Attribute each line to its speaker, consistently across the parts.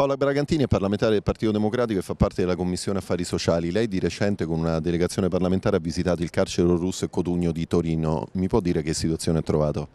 Speaker 1: Paola Bragantini è parlamentare del Partito Democratico e fa parte della Commissione Affari Sociali. Lei di recente con una delegazione parlamentare ha visitato il carcere russo e Cotugno di Torino. Mi può dire che situazione ha trovato?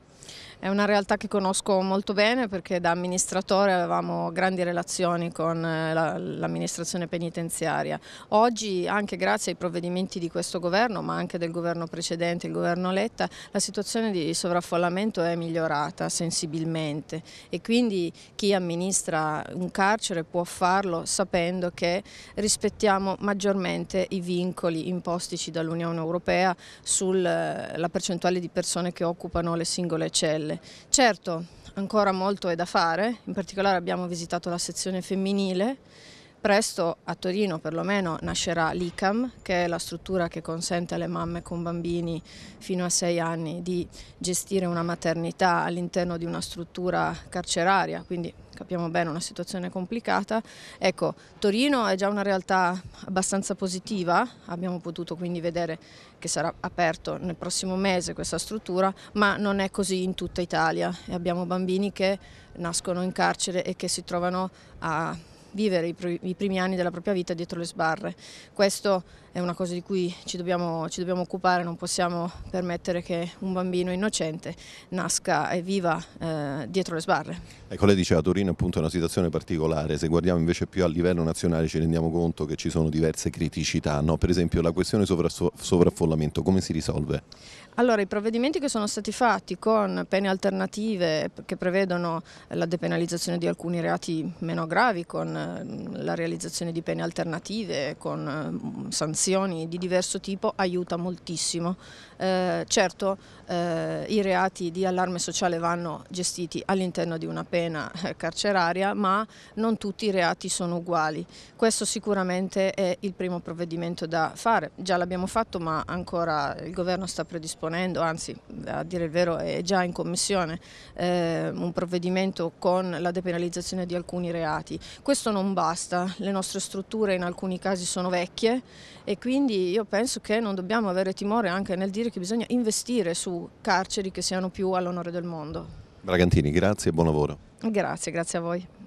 Speaker 2: È una realtà che conosco molto bene perché da amministratore avevamo grandi relazioni con eh, l'amministrazione penitenziaria. Oggi, anche grazie ai provvedimenti di questo governo, ma anche del governo precedente, il governo Letta, la situazione di sovraffollamento è migliorata sensibilmente e quindi chi amministra un carcere può farlo sapendo che rispettiamo maggiormente i vincoli impostici dall'Unione Europea sulla percentuale di persone che occupano le singole celle pelle. Certo, ancora molto è da fare, in particolare abbiamo visitato la sezione femminile, presto a Torino perlomeno nascerà l'ICAM, che è la struttura che consente alle mamme con bambini fino a 6 anni di gestire una maternità all'interno di una struttura carceraria, quindi capiamo bene, una situazione complicata. Ecco, Torino è già una realtà abbastanza positiva, abbiamo potuto quindi vedere che sarà aperto nel prossimo mese questa struttura, ma non è così in tutta Italia e abbiamo bambini che nascono in carcere e che si trovano a vivere i, pr i, primi anni della propria vita dietro le sbarre. Questo è una cosa di cui ci dobbiamo, ci dobbiamo occupare, non possiamo permettere che un bambino innocente nasca e viva eh, dietro le sbarre.
Speaker 1: Ecco, lei diceva Torino appunto è una situazione particolare, se guardiamo invece più a livello nazionale ci rendiamo conto che ci sono diverse criticità, no? per esempio la questione sovra sovraffollamento, come si risolve?
Speaker 2: Allora, i provvedimenti che sono stati fatti con pene alternative che prevedono la depenalizzazione di alcuni reati meno gravi, con Ehm, la realizzazione di pene alternative, con ehm, sanzioni di diverso tipo, aiuta moltissimo. Eh, certo eh, i reati di allarme sociale vanno gestiti all'interno di una pena eh, carceraria, ma non tutti i reati sono uguali. Questo sicuramente è il primo provvedimento da fare. Già l'abbiamo fatto, ma ancora il governo sta predisponendo, anzi a dire il vero è già in commissione, eh, un provvedimento con la depenalizzazione di alcuni reati. Questo non basta, le nostre strutture in alcuni casi sono vecchie e quindi io penso che non dobbiamo avere timore anche nel dire che bisogna investire su carceri che siano più all'onore del mondo.
Speaker 1: Bragantini, grazie e buon lavoro.
Speaker 2: Grazie, grazie a voi.